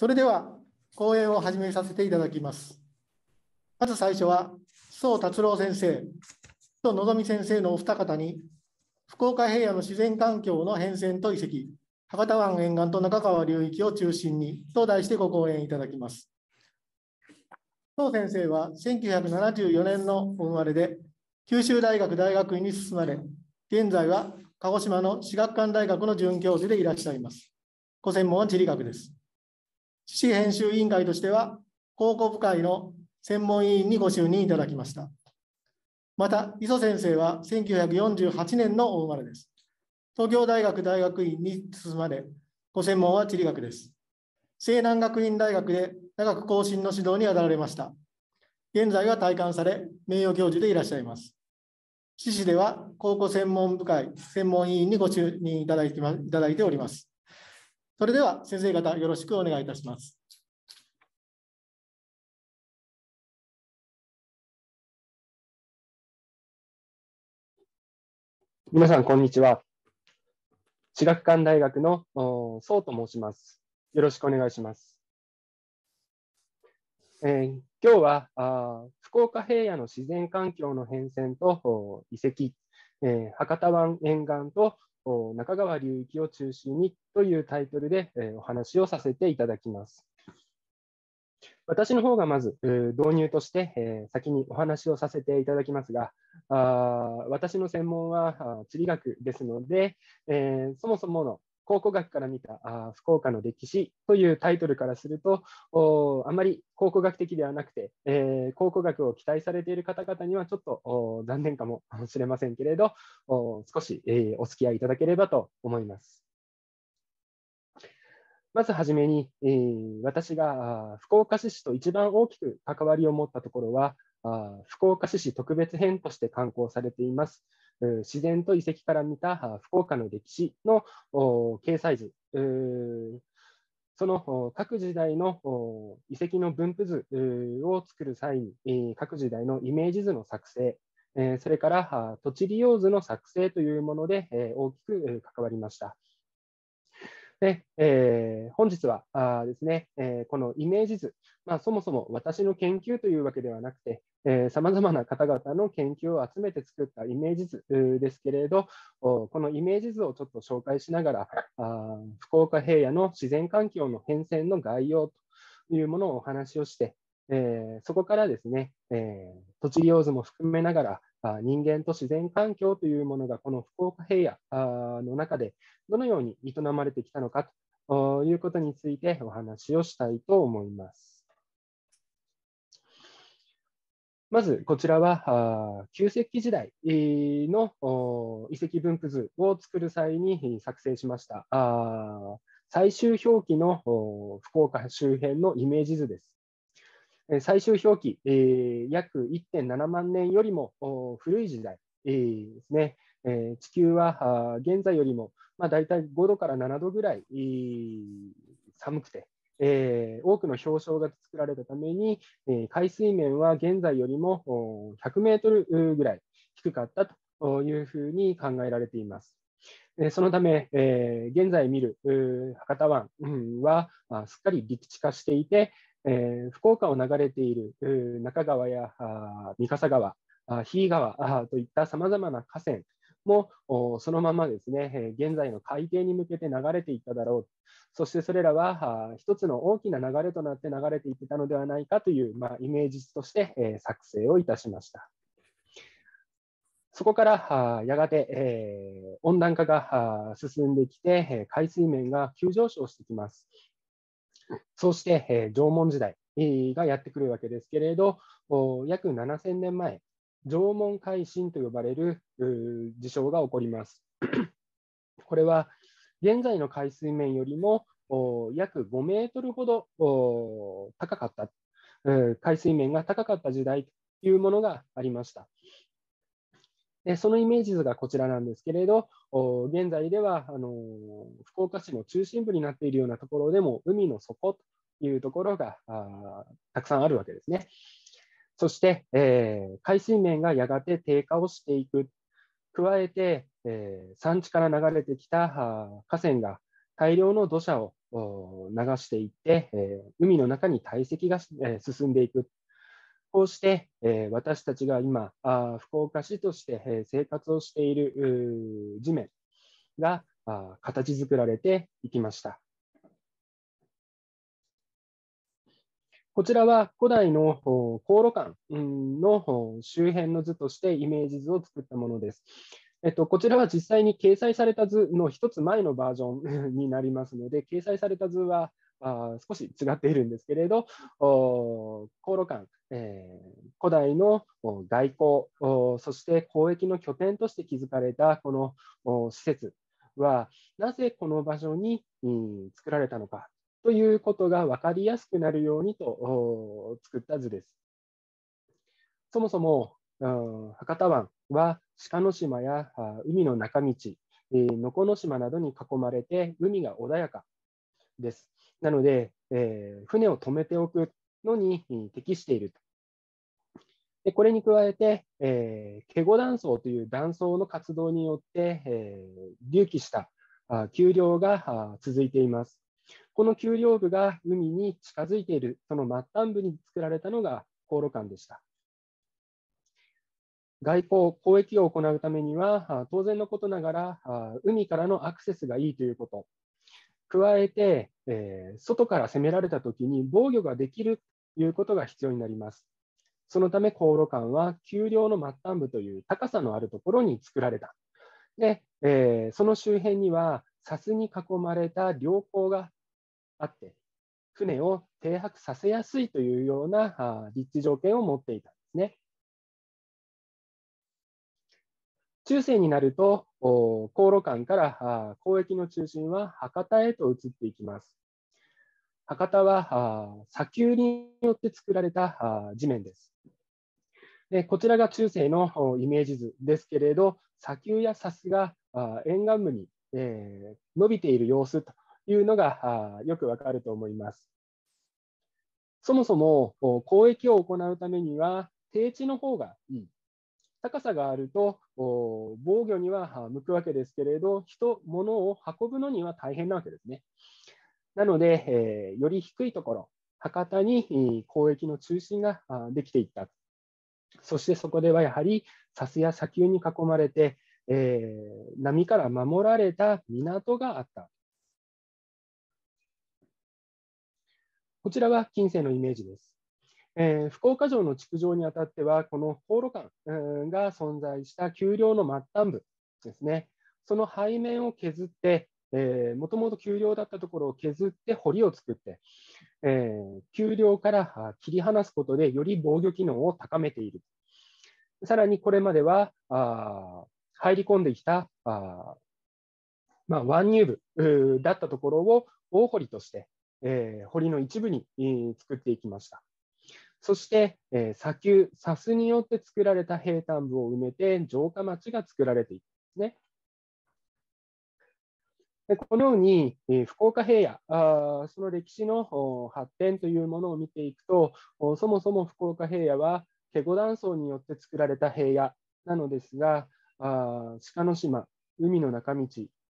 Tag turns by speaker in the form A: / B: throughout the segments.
A: それでは講演を始めさせていただきます。まず最初は、宋達郎先生とのぞみ先生のお二方に、福岡平野の自然環境の変遷と遺跡、博多湾沿岸と中川流域を中心にと題してご講演いただきます。宋先生は1974年のお生まれで、九州大学大学院に進まれ、現在は鹿児島の私学館大学の准教授でいらっしゃいます。ご専門は地理学です。市編集委員会としては、報告会の専門委員にご就任いただきました。また、磯先生は1948年のお生まれです。東京大学大学院に進まれ、ご専門は地理学です。西南学院大学で長く更新の指導に当たられました。現在は退官され、名誉教授でいらっしゃいます。市市では、高校専門部会専門委員にご就任いただいていただいております。それでは先生方よろしくお願いいたします。
B: 皆さん、こんにちは。私学館大学のそうと申します。よろしくお願いします。えー、今日はあ福岡平野の自然環境の変遷と遺跡、えー、博多湾沿岸と中川流域を中心にというタイトルで、えお話をさせていただきます。私の方がまず、導入として、え先にお話をさせていただきますが、あ私の専門は地理学ですので、えそもそもの考古学から見たあ福岡の歴史というタイトルからすると、あまり考古学的ではなくて、えー、考古学を期待されている方々にはちょっと残念かもしれませんけれど、少し、えー、お付き合いいただければと思います。まずはじめに、えー、私が福岡市市と一番大きく関わりを持ったところは、あ福岡市市特別編として刊行されています。自然と遺跡から見た福岡の歴史の掲載図、その各時代の遺跡の分布図を作る際に、各時代のイメージ図の作成、それから土地利用図の作成というもので大きく関わりました。で、えー、本日はあですね、えー、このイメージ図、まあ、そもそも私の研究というわけではなくて、さまざまな方々の研究を集めて作ったイメージ図ですけれど、このイメージ図をちょっと紹介しながら、あ福岡平野の自然環境の変遷の概要というものをお話をして、えー、そこからですね、えー、土地利用図も含めながら、人間と自然環境というものがこの福岡平野の中でどのように営まれてきたのかということについてお話をしたいと思います。まずこちらは旧石器時代の遺跡分布図を作る際に作成しました最終表記の福岡周辺のイメージ図です。最終表記、えー、約1.7万年よりも古い時代、えー、ですね、えー、地球は現在よりも、まあ、大体5度から7度ぐらい、えー、寒くて、えー、多くの氷床が作られたために、え海水面は現在よりも100メートルぐらい低かったというふうに考えられています。そのため、え現在見る博多湾はすっかり陸地化していて、えー、福岡を流れている中川や三笠川、比叡川といったさまざまな河川もそのままですね、現在の海底に向けて流れていっただろう、そしてそれらは一つの大きな流れとなって流れていってたのではないかという、まあ、イメージとして作成をいたしました。そこからやがて、えー、温暖化が進んできて、海水面が急上昇してきます。そして、えー、縄文時代がやってくるわけですけれど、約7000年前、縄文海進と呼ばれる事象が起こります。これは現在の海水面よりも約5メートルほど高かった、海水面が高かった時代というものがありました。でそのイメージ図がこちらなんですけれど、現在ではあの福岡市の中心部になっているようなところでも、海の底というところがたくさんあるわけですね。そして、えー、海水面がやがて低下をしていく。加えて、えー、山地から流れてきた河川が大量の土砂を流していって、えー、海の中に堆積が、え進んでいく。こうして、え私たちが今あ、福岡市として、え生活をしている地面があ形作られていきました。こちらは古代の航路館の周辺の図としてイメージ図を作ったものです。えっと、こちらは実際に掲載された図の1つ前のバージョンになりますので、掲載された図はあ少し違っているんですけれど、航路間、えー、古代の外交、そして交易の拠点として築かれたこの施設は、なぜこの場所に、うん、作られたのかということが分かりやすくなるようにと作った図です。そもそも、うん、博多湾は鹿の島や海の中道、能、え古、島などに囲まれて海が穏やかです。なので、えー、船を止めておくのに適していると。でこれに加えて、えー、ケゴ断層という断層の活動によって、えー、隆起した丘陵が続いています。この丘陵部が海に近づいている、その末端部に作られたのが航路間でした。外交、交易を行うためには、当然のことながら、海からのアクセスがいいということ、加えて、えー、外から攻められたときに防御ができるということが必要になります。そのため、航路間は丘陵の末端部という高さのあるところに作られた。で、えー、その周辺には、砂に囲まれた良港があって、船を停泊させやすいというような立地条件を持っていたんですね。中世になると、航路間から交易の中心は博多へと移っていきます。博多は砂丘によって作られた地面です。でこちらが中世のイメージ図ですけれど、砂丘や砂州が沿岸部に、え伸びている様子というのがよくわかると思います。そもそも交易を行うためには、低地の方がいい高さがあると防御には向くわけですけれど、人、物を運ぶのには大変なわけですね。なので、えー、より低いところ、博多に交易の中心ができていった。そしてそこではやはり、砂や砂丘に囲まれて、えー、波から守られた港があった。こちらは近世のイメージです。えー、福岡城の築城にあたっては、この航路間が存在した丘陵の末端部ですね、その背面を削って、もともと丘陵だったところを削って堀を作って、えー、丘陵から切り離すことでより防御機能を高めている。さらにこれまではあ入り込んできたあ、まあ、湾入部だったところを大堀として、えー、堀の一部に、作っていきました。そして、えー、砂丘、砂州によって作られた平坦部を埋めて、城下町が作られていくんですね。でこのように、えー、福岡平野あ、その歴史の発展というものを見ていくと、そもそも福岡平野は、ケゴ断層によって作られた平野なのですが、あ鹿の島、海の中道、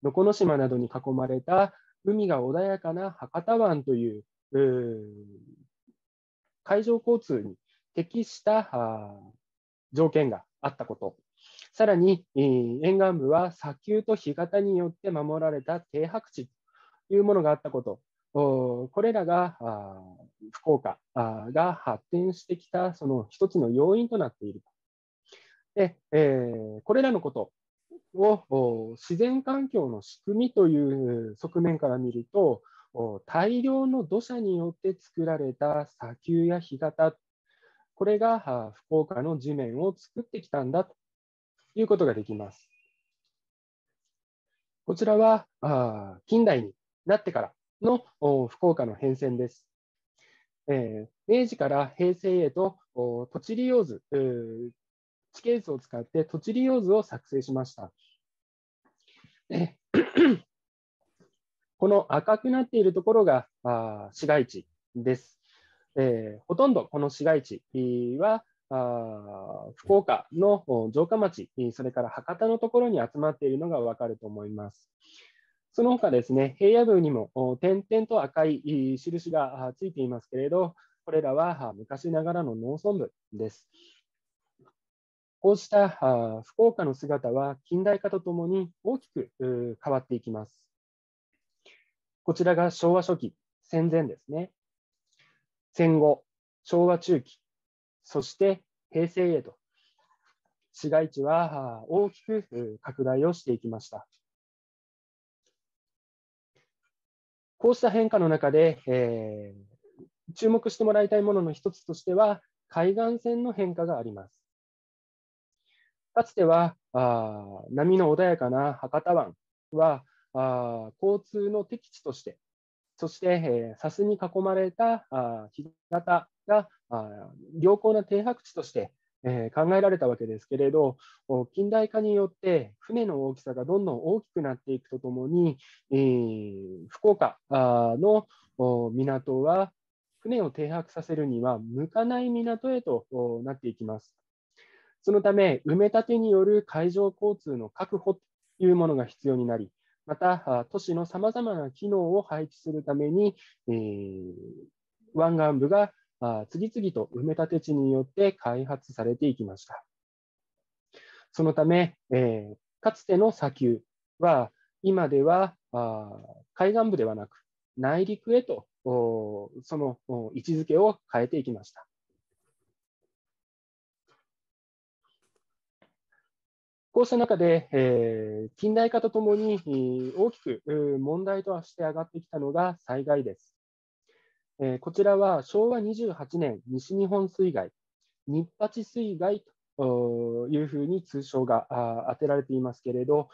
B: のこの島などに囲まれた海が穏やかな博多湾という海上交通に適した条件があったこと、さらに、え沿岸部は砂丘と干潟によって守られた停泊地というものがあったこと、これらが福岡が発展してきたその一つの要因となっている。でえー、これらのことを自然環境の仕組みという側面から見ると、大量の土砂によって作られた砂丘や干潟、これが福岡の地面を作ってきたんだということができます。こちらはあ近代になってからの福岡の変遷です。え明治から平成へと土地利用図、地形図を使って土地利用図を作成しました。この赤くなっているところがあ市街地です。えー、ほとんどこの市街地はあ福岡の城下町、それから博多のところに集まっているのが分かると思います。その他ですね、平野部にも点々と赤い印がついていますけれど、これらは昔ながらの農村部です。こうした福岡の姿は近代化とともに大きく変わっていきます。こちらが昭和初期、戦前ですね。戦後、昭和中期、そして平成へと、市街地は大きく拡大をしていきました。こうした変化の中で、えー、注目してもらいたいものの一つとしては、海岸線の変化があります。かつては、あ波の穏やかな博多湾は、あ交通の適地として、そして、えー、サに囲まれたあ干潟があ良好な停泊地として、えー、考えられたわけですけれど、近代化によって船の大きさがどんどん大きくなっていくとともに、えー、福岡の港は船を停泊させるには向かない港へとなっていきます。そのため、埋め立てによる海上交通の確保というものが必要になり、また、都市のさまざまな機能を配置するために、えー、湾岸部が次々と埋め立て地によって開発されていきました。そのため、えー、かつての砂丘は今では海岸部ではなく内陸へとその位置づけを変えていきました。こうした中で、えー、近代化とともに大きく問題として上がってきたのが災害です。えー、こちらは昭和28年西日本水害、日八水害というふうに通称が当てられていますけれど、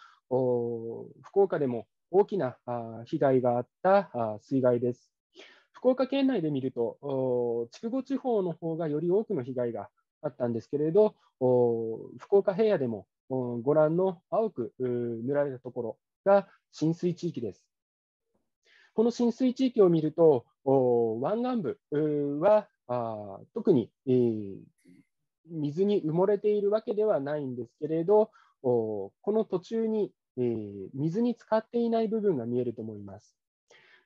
B: 福岡でも大きな被害があった水害です。福岡県内で見ると、筑後地方の方がより多くの被害があったんですけれど、福岡平野でもご覧の青く塗られたところが浸水地域です。この浸水地域を見ると、湾岸部は特に、水に埋もれているわけではないんですけれど、この途中に、え水に浸かっていない部分が見えると思います。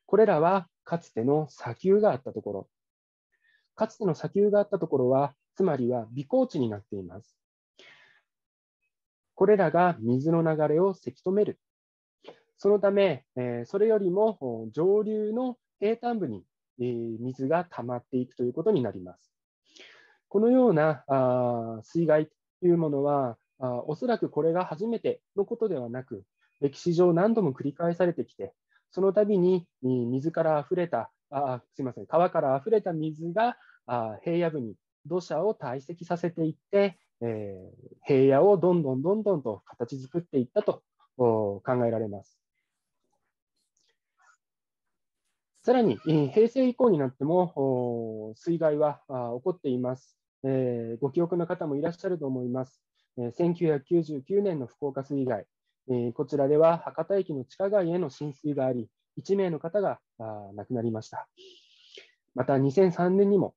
B: これらはかつての砂丘があったところ。かつての砂丘があったところは、つまりは微高地になっています。これらが水の流れをせき止める。そのため、えそれよりも上流の平坦部に、え水が溜まっていくということになります。このようなあ水害というものはあ、おそらくこれが初めてのことではなく、歴史上何度も繰り返されてきて、その度に水から溢れた、あすみません、川から溢れた水があ平野部に土砂を堆積させていって、え平野をどんどんどんどんと形作っていったと考えられます。さらに、平成以降になっても水害は起こっています。えご記憶の方もいらっしゃると思います。え1999年の福岡水害、えこちらでは博多駅の地下街への浸水があり、1名の方があ亡くなりました。また2003年にも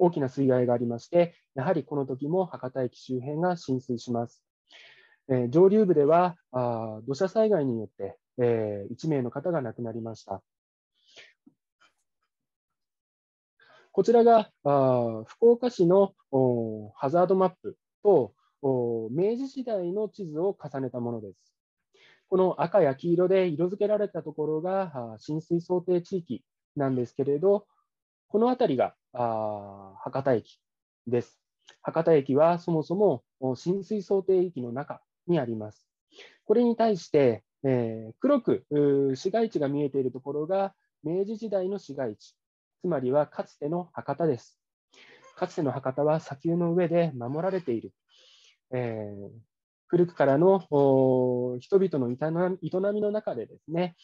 B: 大きな水害がありまして、やはりこの時も博多駅周辺が浸水します。え上流部ではあ土砂災害によって、えー、1名の方が亡くなりました。こちらがあ福岡市のハザードマップと明治時代の地図を重ねたものです。この赤や黄色で色付けられたところが浸水想定地域なんですけれど、この辺りがあ博多駅です。博多駅はそもそも浸水想定域の中にあります。これに対して、えー、黒く市街地が見えているところが明治時代の市街地、つまりはかつての博多です。かつての博多は砂丘の上で守られている。えー、古くからの人々の営みの中でですね、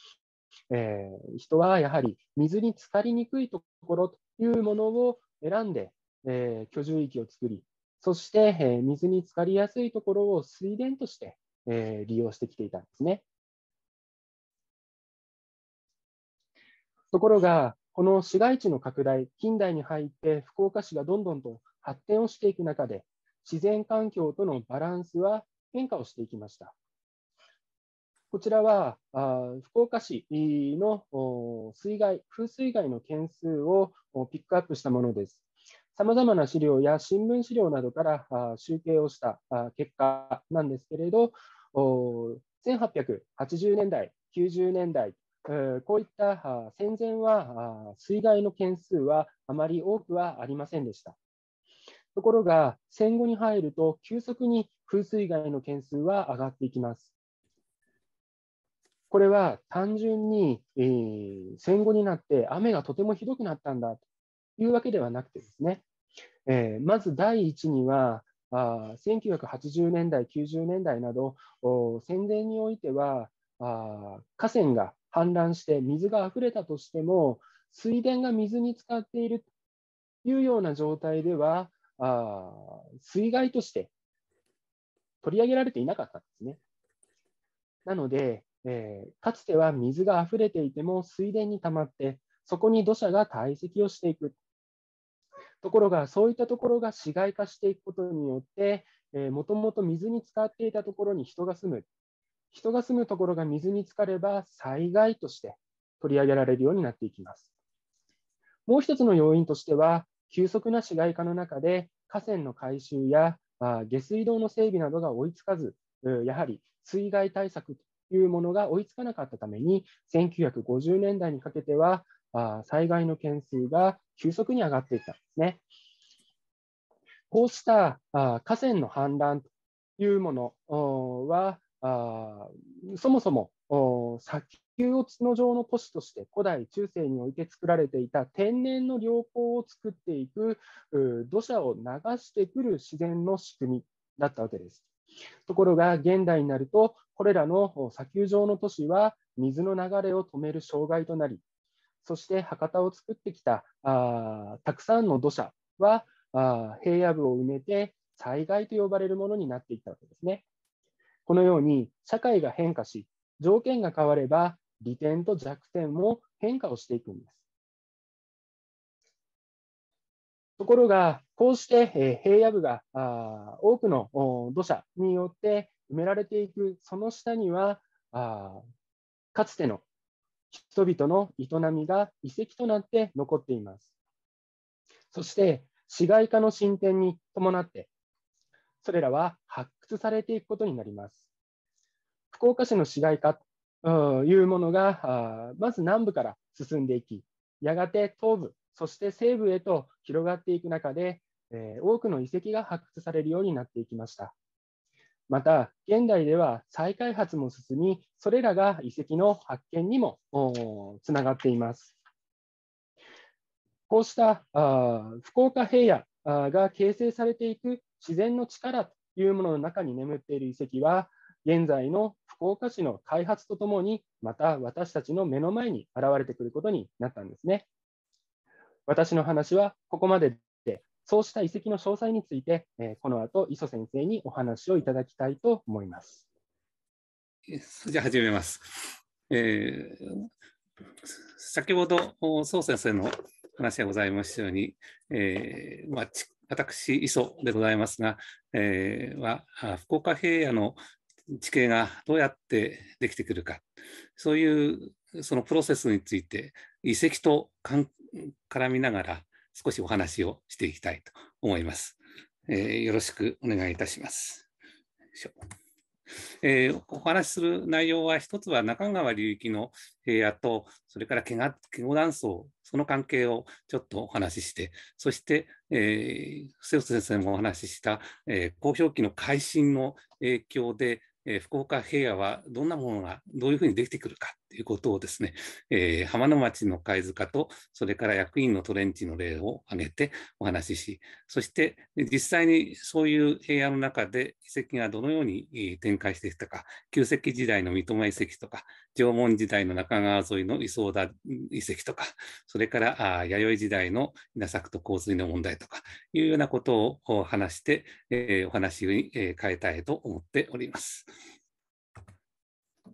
B: えー、人はやはり水に浸かりにくいところというものを選んで、えー、居住域を作り、そして、えー、水に浸かりやすいところを水田として、え利用してきていたんですね。ところが、この市街地の拡大、近代に入って福岡市がどんどんと発展をしていく中で、自然環境とのバランスは変化をしていきました。こちらは福岡市の水害、風水害の件数をピックアップしたものです。さまざまな資料や新聞資料などから集計をした結果なんですけれど、1880年代、90年代、こういった戦前は水害の件数はあまり多くはありませんでした。ところが戦後に入ると急速に風水害の件数は上がっていきます。これは単純に、えー、戦後になって雨がとてもひどくなったんだというわけではなくてですね、えー、まず第一にはあ1980年代、90年代など戦前においてはあ河川が氾濫して水があふれたとしても水田が水に浸かっているというような状態ではあ水害として取り上げられていなかったんですね。なので、えー、かつては水が溢れていても水田に溜まって、そこに土砂が堆積をしていく。ところが、そういったところが市街化していくことによって、えもともと水に浸かっていたところに人が住む。人が住むところが水に浸かれば災害として取り上げられるようになっていきます。もう一つの要因としては、急速な市街化の中で河川の改修や下水道の整備などが追いつかず、やはり水害対策いうものが追いつかなかったために、1950年代にかけては、あ災害の件数が急速に上がっていったんですね。こうしたあ河川の氾濫というものは、あそもそも砂丘を角状の都市として古代中世において作られていた天然の良好を作っていく土砂を流してくる自然の仕組みだったわけです。ところが現代になるとこれらの砂丘上の都市は水の流れを止める障害となり、そして博多を作ってきたあたくさんの土砂はあ平野部を埋めて災害と呼ばれるものになっていったわけですね。このように社会が変化し、条件が変われば利点と弱点も変化をしていくんです。ところが、こうして平野部が多くの土砂によって埋められていくその下にはあかつての人々の営みが遺跡となって残っています。そして市街化の進展に伴ってそれらは発掘されていくことになります。福岡市の市街化というものがまず南部から進んでいきやがて東部そして西部へと広がっていく中で、え多くの遺跡が発掘されるようになっていきました。また、現代では再開発も進み、それらが遺跡の発見にもつながっています。こうしたあ福岡平野が形成されていく自然の力というものの中に眠っている遺跡は、現在の福岡市の開発とともに、また私たちの目の前に現れてくることになったんですね。私の話はここまでそうした遺跡の詳細について、えー、この後磯先生にお話をいただきたいと思います。
C: じゃあ始めます。えー、先ほど宋先生の話がございましたように、えーまあ、私、磯でございますが、えー、あ、福岡平野の地形がどうやってできてくるか、そういうそのプロセスについて遺跡とかん絡みながら、少しお話をしていきたいと思います。えー、よろしくお願いいたします。えー、お話しする内容は、一つは中川流域の平野と、それから毛が毛護断層、その関係をちょっとお話しして、そして、えー、瀬尾先生もお話しした、えー、公表期の改新の影響で、えー、福岡平野はどんなものが、どういうふうにできてくるかということをですね、えー、浜の町の貝塚と、それから役員のトレンチの例を挙げてお話しし、そして実際にそういう平野の中で遺跡がどのように展開してきたか、旧石器時代の三笘遺跡とか、縄文時代の中川沿いの磯田遺跡とか、それからあ弥生時代の稲作と洪水の問題とかいうようなことを話して、えー、お話に変えたいと思っております。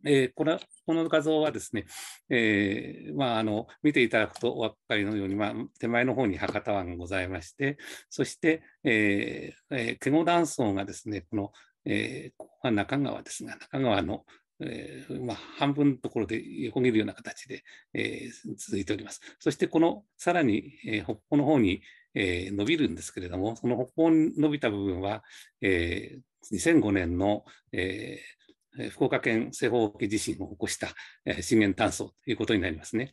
C: えー、このこの画像はですね、えー、まあ、あの見ていただくとお分かりのように、まあ、手前の方に博多湾がございまして、そして、えーえー、ケゴ断層がですね、この、えー、ここが中川ですが、中川のえー、まあ、半分のところで横切るような形で、えー、続いております。そしてこのさらに、えー、北方の方に、え伸びるんですけれども、その北方に伸びた部分は、え2005年の、え福岡県西方沖地震を起こした震源断層ということになりますね。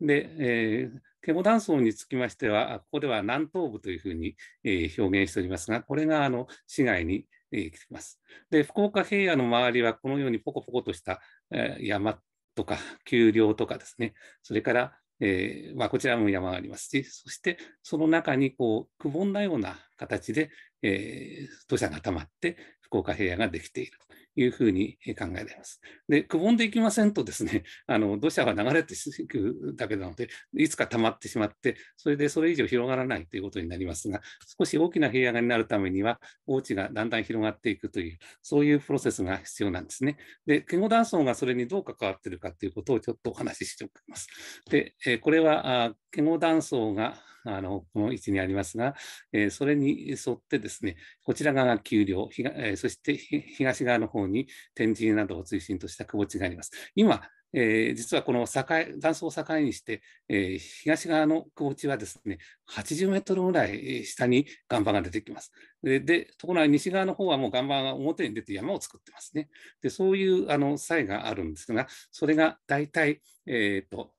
C: で、えー、ケモ断層につきましては、ここでは南東部というふうに、え表現しておりますが、これがあの市外に、えー、来ます。で、福岡平野の周りはこのようにポコポコとした、え山とか丘陵とかですね、それから、えーまあ、こちらも山がありますし、そしてその中にこうくぼんだような形で、えー、土砂が溜まって福岡平野ができているいうふうに考えています。で、くぼんでいきませんとですね、あの土砂は流れていくだけなので、いつか溜まってしまって、それでそれ以上広がらないということになりますが、少し大きな平野になるためには、お家がだんだん広がっていくという、そういうプロセスが必要なんですね。で、ケゴ断層がそれにどう関わっているかということをちょっとお話ししておきます。で、えこれはモ断層があのこの位置にありますが、えー、それに沿ってですね、こちら側が丘陵、えー、そして東側の方に天神などを中心とした窪地があります。今、えー、実はこの境断層を境にして、えー、東側の窪地はですね、80メートルぐらい下に岩盤が出てきます。で、でところが西側の方はもう岩盤が表に出て山を作ってますね。で、そういうあの差異があるんですが、それが大体、えっ、ー、と、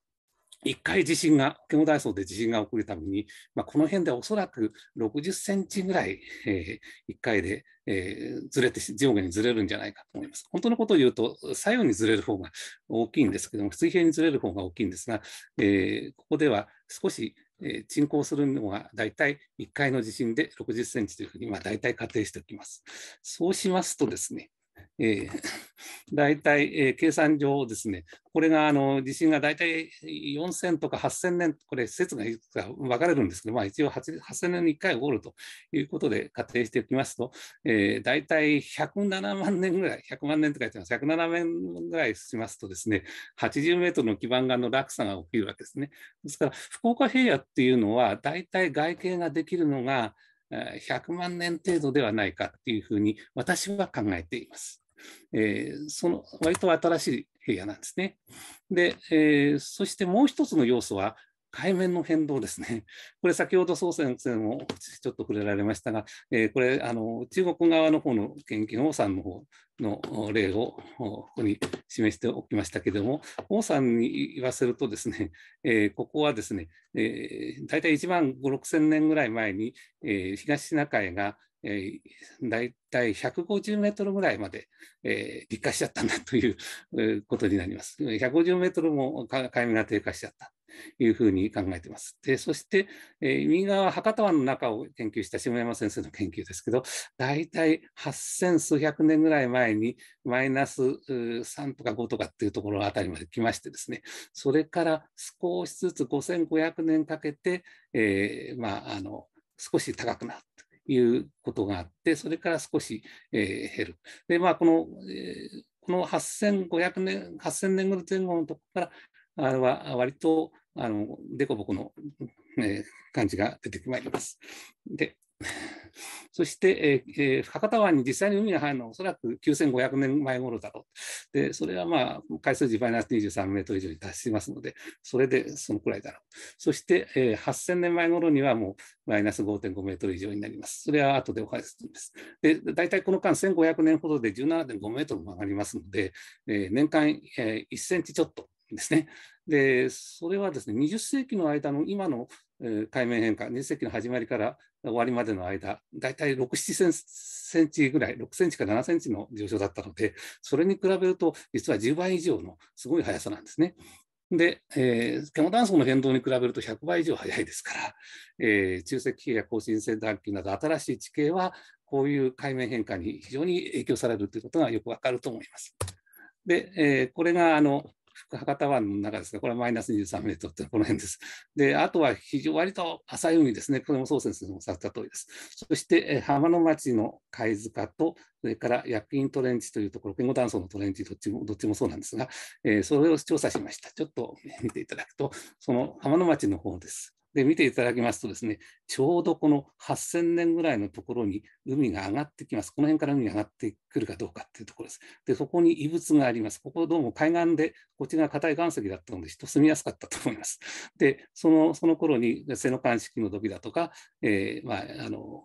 C: 一回地震が、ケモダイソで地震が起こるために、まあ、この辺でおそらく60センチぐらい、えー、1回で、えー、ずれて、上下にずれるんじゃないかと思います。本当のことを言うと、左右にずれる方が大きいんですけども、水平にずれる方が大きいんですが、えー、ここでは少し、えー、沈降するのが大体1回の地震で60センチというふうに、まあ、大体仮定しておきます。そうしますとですね、えー、大体、えー、計算上ですね、これがあの地震が大体4000とか8000年、これ説がいくつか分かれるんですけど、まあ、一応8000年に1回起こるということで仮定していきますと、えー、大体107万年ぐらい、100万年って書いてます、107万年ぐらいしますとですね、80メートルの基盤がの落差が起きるわけですね。ですから、福岡平野っていうのは、大体外形ができるのが、100万年程度ではないかっていうふうに私は考えています。えー、その割と新しい平野なんですね。で、えー、そしてもう一つの要素は海面の変動ですね。これ先ほど総先生もちょっと触れられましたが、えー、これあの中国側の方の研究の王さんの方の例をここに示しておきましたけれども、王さんに言わせるとですね、えー、ここはですね、えー、大体1万5、6千年ぐらい前に、えー、東シナ海がえー、大体150メートルぐらいまで、えー、劣化しちゃったんだという、えー、ことになります。150メートルも海面が低下しちゃったというふうに考えています。で、そして、えー、右側、博多湾の中を研究した下山先生の研究ですけど、大体8000数百年ぐらい前にマイナス3とか5とかっていうところあたりまで来ましてですね、それから少しずつ5500年かけて、えー、まあ、あの、少し高くなって、いうことがあって、それから少し、えー、減る。で、まあ、この、えー、この8500年、8000年ぐ前後のところから、あれは割と、あの、でこぼこの、えー、感じが出てまいります。で、そして、えー博多湾に実際に海が入るのはおそらく9500年前頃だろう。で、それはまあ、海水時マイナス23メートル以上に達しますので、それでそのくらいだろう。そして、えー、8000年前頃にはもうマイナス5.5メートル以上になります。それは後でお返しするんです。で、大体この間1500年ほどで17.5メートルも上がりますので、えー、年間、えー、1センチちょっとですね。で、それはですね、20世紀の間の今の海面変化、20世紀の始まりから終わりまでの間、だいたい6、7センチぐらい、6センチか7センチの上昇だったので、それに比べると、実は10倍以上のすごい速さなんですね。で、えー、ケ断層の変動に比べると100倍以上速いですから、えー、中石器や更新性断球など新しい地形は、こういう海面変化に非常に影響されるということがよくわかると思います。で、えー、これがあの博多湾の中ですが、これはマイナス23メートルってこの辺です。で、あとは非常割と浅い海ですね。これも宋先生もおっしゃった通りです。そして、浜の町の貝塚と、それから薬品トレンチというところ、ペンゴ断層のトレンチ、どっちも、どっちもそうなんですが、えー、それを調査しました。ちょっと見ていただくと、その浜の町の方です。で、見ていただきますとですね、ちょうどこの8000年ぐらいのところに海が上がってきます。この辺から海が上がってくるかどうかっていうところです。で、そこに異物があります。ここどうも海岸で、こっちが硬い岩石だったので、人住みやすかったと思います。で、その、その頃に瀬の鑑識の土器だとか、えー、まあ、あの、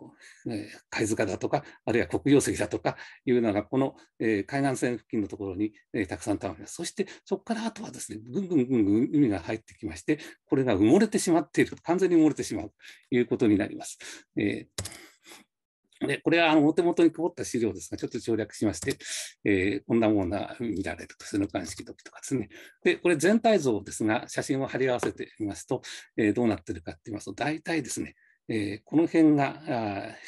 C: えー、貝塚だとか、あるいは黒曜石だとかいうのが、この、えー、海岸線付近のところに、えー、たくさんたまります。そして、そこからあとはですね、ぐんぐんぐんぐん海が入ってきまして、これが埋もれてしまっている。完全に埋もれてしまうということになります。えー、でこれはあのお手元に配った資料ですが、ちょっと省略しまして、えー、こんなものが見られると、その鑑識時とかですね。で、これ全体像ですが、写真を貼り合わせてみますと、えー、どうなってるかって言いますと、大体ですね、えー、この辺が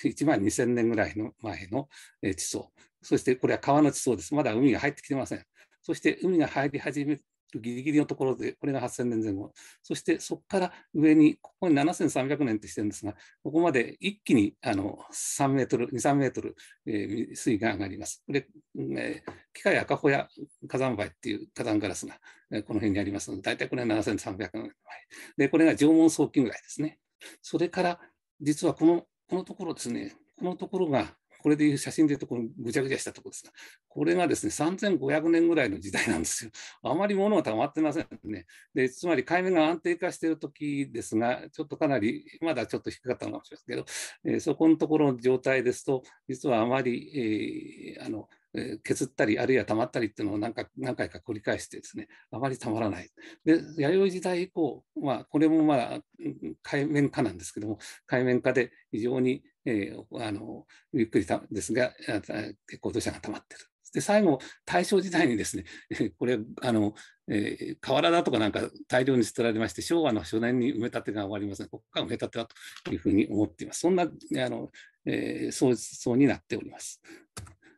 C: 1万2000年ぐらいの前の地層、そしてこれは川の地層です。まだ海が入ってきてません。そして海が入り始めギリギリのところで、これが8000年前後、そしてそこから上に、ここに7300年ってしてるんですが、ここまで一気にあの3メートル、2、3メートル、えー、水位が上がります。これ、えー、機械赤穂や火山灰っていう火山ガラスが、えー、この辺にありますので、大体これが7300年前。で、これが縄文早期ぐらいですね。それから、実はこのこのところですね、このところがこれでいう写真でいうとこのぐちゃぐちゃしたとこですが、これがですね、3500年ぐらいの時代なんですよ。あまり物が溜まってませんね。で、つまり海面が安定化している時ですが、ちょっとかなり、まだちょっと低かったのかもしれませんけど、えー、そこのところの状態ですと、実はあまり、えー、あの、削ったりあるいは溜まったりっていうのを何か何回か繰り返してですねあまり溜まらない。で弥生時代以降、まあ、これもまあ海面下なんですけども海面下で非常にえー、あのゆっくりたですが結構土砂が溜まってる。で最後大正時代にですね これあの、えー、河だとかなんか大量に捨てられまして昭和の初年に埋め立てが終わりますがここから埋め立てだというふうに思っていますそんなあの、えー、そうそうになっております。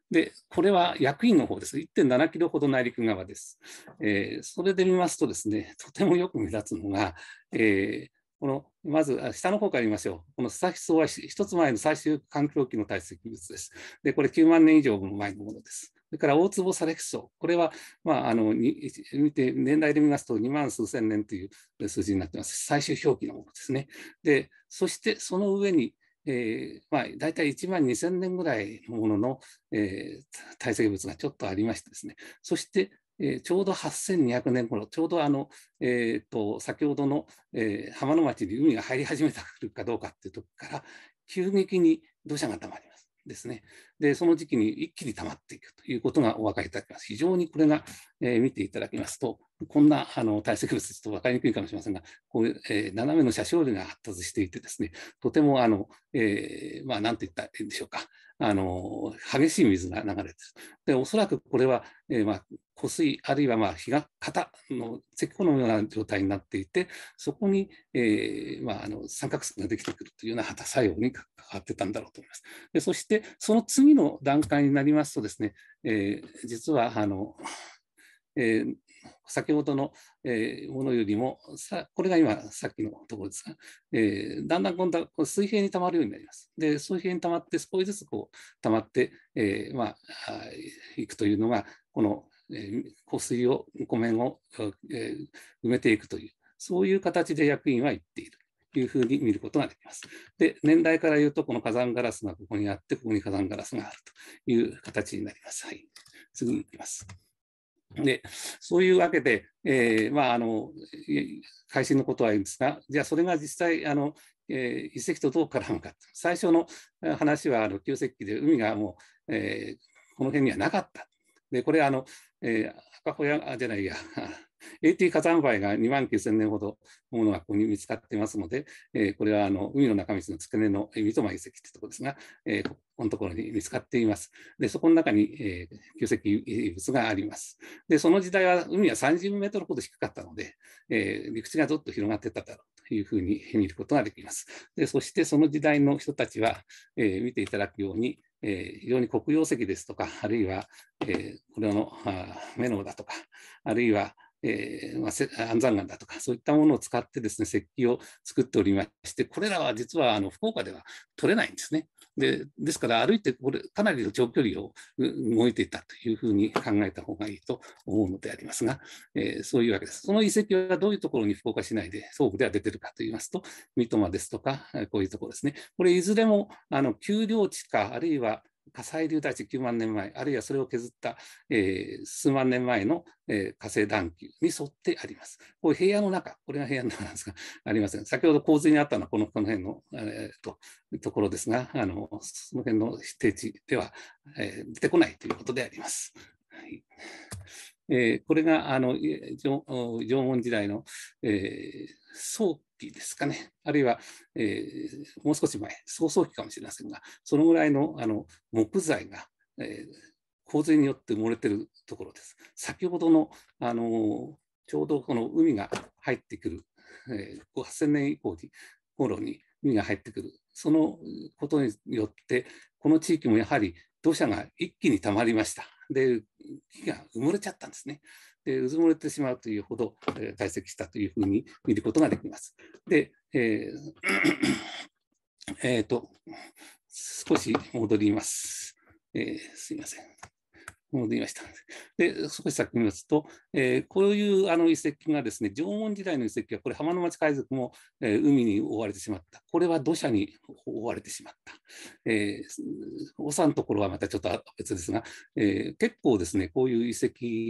C: で、これは役員の方です。1.7キロほど内陸側です、えー、それで見ますとですね、とてもよく目立つのが、えー、このまず下の方から言いましょう。このスタヒソは一つ前の最終環境期の堆積物です。で、これ9万年以上前のものです。それから大坪サレヒソ、これは、まあ、あの見て年代で見ますと2万数千年という数字になっています。最終表記のものですね。で、そしてその上に、えーまあ、大体1万2000年ぐらいのものの、えー、堆積物がちょっとありましてですね、そしてえー、ちょうど8200年頃、ちょうどあの、えーと、先ほどの、えー、浜の町に海が入り始めたかどうかっていうとから、急激に土砂が溜まります。ですね。で、その時期に一気に溜まっていくということがお分かりいただきます。非常にこれが、えー、見ていただきますと、こんなあの堆積物、ちょっと分かりにくいかもしれませんが、こういう、えー、斜めの斜照類が発達していてですね、とてもあの、えー、まあ、なんて言ったらいいんでしょうか、あの激しい水が流れてる。でおそらくこれは、えー、まあ、湖水あるいはまあ日が型の石膏のような状態になっていてそこに、えー、まあ、あの三角錐ができてくるというような旗作用に関わってたんだろうと思います。でそしてその次の段階になりますとですね、えー、実はあの、え先ほどの、えものよりもさ、これが今、さっきのところですが、えだんだん今度は水平に溜まるようになります。で、水平に溜まって、少しずつこう溜まって、えまあ、いくというのが、この、え湖水を、湖面を、え埋めていくという、そういう形で役員は言っている。というふうに見ることができます。で、年代から言うと、この火山ガラスがここにあって、ここに火山ガラスがあるという形になります。はい。次に行きます。でそういうわけで、えー、まあ、あの改新のことはいいんですが、じゃあそれが実際あの、えー、遺跡とどう絡むか、最初の話はあの旧石器で海がもう、えー、この辺にはなかった。でこれあの、えー、赤穂やじゃないや AT 火山灰が2万9000年ほどものがここに見つかってますので、えこれはあの海の中道の付け根の三笘遺跡ってとこですが、えここのところに見つかっています。で、そこの中に、え旧石遺物があります。で、その時代は海は30メートルほど低かったので、え陸地がずっと広がってただろうというふうに見ることができます。で、そしてその時代の人たちは、え見ていただくように、えー、非常に黒曜石ですとか、あるいは、えー、これのあメノだとか、あるいはえーまあ、安山岩だとかそういったものを使ってですね石器を作っておりましてこれらは実はあの福岡では取れないんですね。でですから歩いてこれかなりの長距離を動いていたというふうに考えた方がいいと思うのでありますが、えー、そういうわけです。その遺跡はどういうところに福岡市内で総部では出てるかといいますと三笘ですとかこういうところですね。これいずれもあの丘陵地かあるいは火砕流大地9万年前、あるいはそれを削った、えー、数万年前の、えー、火星段丘に沿ってあります。これ平野の中、これが平野の中なんですが、ありません。先ほど洪水にあったのはこのこの辺の、えーと、ところですが、あのその辺の低地では、えー、出てこないということであります。はいえー、これがあの縄文時代の、えー、早期ですかね、あるいは、えー、もう少し前、早々期かもしれませんが、そのぐらいのあの木材が、えー、洪水によって埋もれてるところです。先ほどの、あのー、ちょうどこの海が入ってくる、えー、8000年以降に頃に海が入ってくる、そのことによって、この地域もやはり土砂が一気に溜まりました。で、木が埋もれちゃったんですね。でうずもれてしまうというほどえ堆積したというふうに見ることができます。で、えー えー、と少し戻ります。えー、すいません。戻りました。で、少し先見ますと、えー、こういうあの遺跡がですね、縄文時代の遺跡は、これ、浜の町海賊も、えー、海に覆われてしまった。これは土砂に覆われてしまった。えー、おさんところはまたちょっと別ですが、えー、結構ですね、こういう遺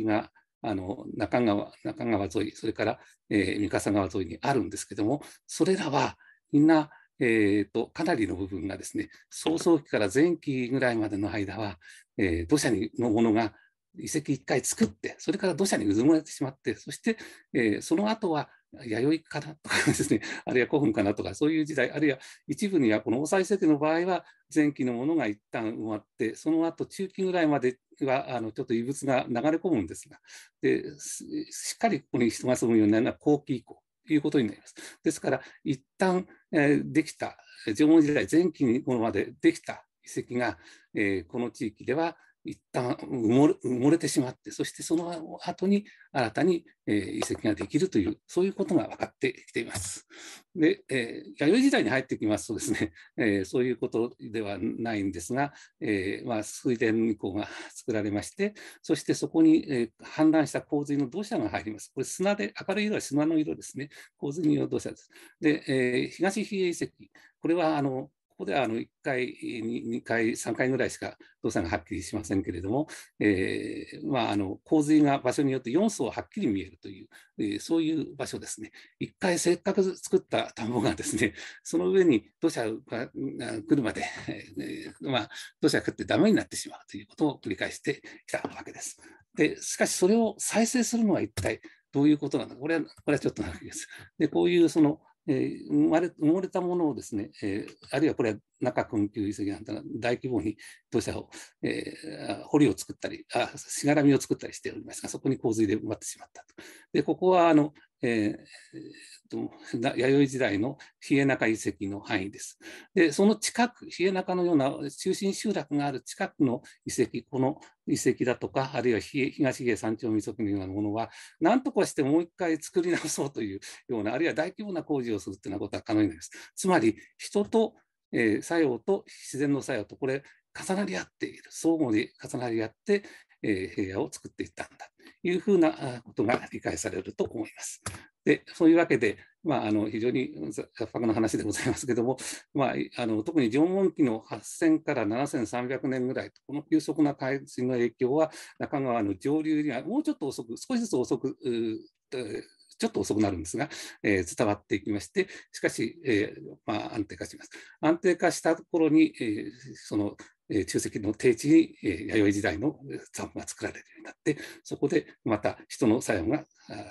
C: 跡があの中川中川沿い、それから、えー、三笠川沿いにあるんですけども、それらはみんな、えーと、かなりの部分がですね、早々期から前期ぐらいまでの間は、えー、土砂のものが遺跡1回作って、それから土砂にうずもれてしまって、そして、えー、その後は弥生かなとかですね、あるいは古墳かなとか、そういう時代、あるいは一部にはこの大祭石の場合は、前期のものが一旦埋まって、その後中期ぐらいまではあのちょっと異物が流れ込むんですが、でしっかりここに人が住むようになるのは後期以降。ということになりますですから、一旦、えー、できた、縄文時代前期にこのまでできた遺跡が、えー、この地域では一旦埋もれ埋もれてしまってそしてその後に新たに、えー、遺跡ができるというそういうことが分かってきています。で、えー、弥生時代に入ってきますとですね、えー、そういうことではないんですが、えーまあ、水田港が作られましてそしてそこに、えー、氾濫した洪水の土砂が入ります。これ砂で明るい色は砂の色ですね洪水による土砂です。で、えー、東比叡遺跡これはあのここではあの1回、2回、3回ぐらいしか動作がはっきりしませんけれども、えー、まあ、あの洪水が場所によって4層はっきり見えるという、えー、そういう場所ですね。1回せっかく作った田んぼがですね、その上に土砂が来るまで、えー、まあ、土砂が降ってダメになってしまうということを繰り返してきたわけです。でしかしそれを再生するのは一体どういうことなのか、これは、これはちょっとなわけです。で、こういうその、えー、生まれ埋もれたものをですね、えー、あるいはこれは中困窮遺跡なんてのは大規模に土砂を、えー、堀を作ったりあしがらみを作ったりしておりますがそこに洪水で埋まってしまったと。でここはあのえーと、弥生時代の冷江中遺跡の範囲です。で、その近く、冷江中のような中心集落がある近くの遺跡、この遺跡だとか、あるいは東家山頂岬のようなものは、なんとかしてもう一回作り直そうというような、あるいは大規模な工事をするというようなことは可能になります。つまり、人と、えー、作用と自然の作用と、これ、重なり合っている、相互に重なり合って、え平野を作っていったんだというふうなことが理解されると思います。でそういうわけで、まあ、あの非常に雑白の話でございますけども、まあ、あの特に縄文期の8000から7300年ぐらいこの急速な海水の影響は中川の上流にはもうちょっと遅く少しずつ遅くちょっと遅くなるんですが、えー、伝わっていきまして、しかし、えー、まあ、安定化します。安定化した頃に、えー、そのえ中石の定地に、え弥生時代の残布が作られるようになって、そこでまた人の作用が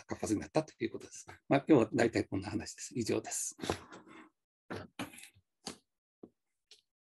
C: 活発になったということです。まあ、今日は大体こんな話です。以上です。